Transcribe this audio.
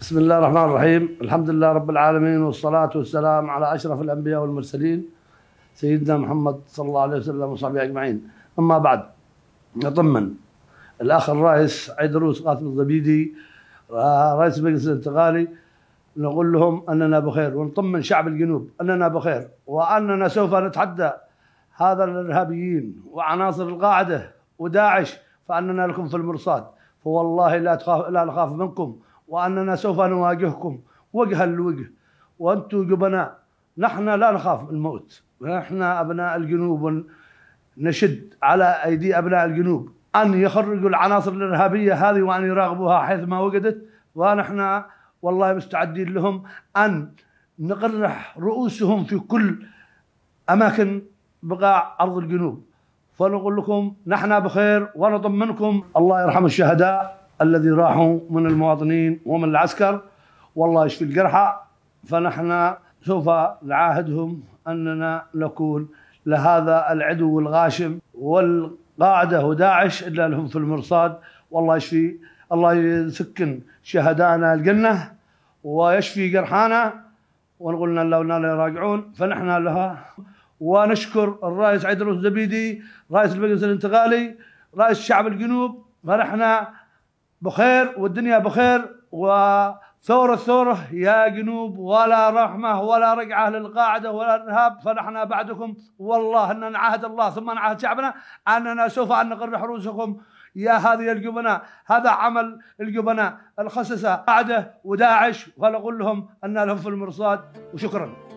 بسم الله الرحمن الرحيم الحمد لله رب العالمين والصلاة والسلام على أشرف الأنبياء والمرسلين سيدنا محمد صلى الله عليه وسلم وصحبه أجمعين أما بعد نطمن الأخ الرئيس عيدروس قاسم الزبيدي رئيس المجلس الانتقالي نقول لهم أننا بخير ونطمن شعب الجنوب أننا بخير وأننا سوف نتحدى هذا الإرهابيين وعناصر القاعدة وداعش فأننا لكم في المرصاد فوالله لا تخاف لا نخاف منكم وأننا سوف نواجهكم وجها لوجه وأنتم جبناء نحن لا نخاف الموت ونحن أبناء الجنوب نشد على أيدي أبناء الجنوب أن يخرجوا العناصر الإرهابية هذه وأن يراقبوها حيثما وجدت ونحن والله مستعدين لهم أن نقرح رؤوسهم في كل أماكن بقاع أرض الجنوب فنقول لكم نحن بخير ونطمنكم الله يرحم الشهداء الذي راحوا من المواطنين ومن العسكر والله يشفي الجرحى فنحن سوف نعاهدهم أننا نكون لهذا العدو الغاشم والقاعدة وداعش إلا لهم في المرصاد والله يشفي الله يسكن شهدائنا الجنة ويشفي جرحانا ونقولنا لو لا يراجعون فنحن لها ونشكر الرئيس عيد الزبيدي رئيس المجلس الانتقالي رئيس شعب الجنوب فنحن بخير والدنيا بخير وثورة ثورة يا جنوب ولا رحمة ولا رجعة للقاعدة ولا إرهاب فنحن بعدكم والله أن نعهد الله ثم نعهد شعبنا أننا سوف أن نقر حروسكم يا هذه الجبناء هذا عمل الجبناء الخصصة قاعدة وداعش فنقول لهم أن لهم في المرصاد وشكرا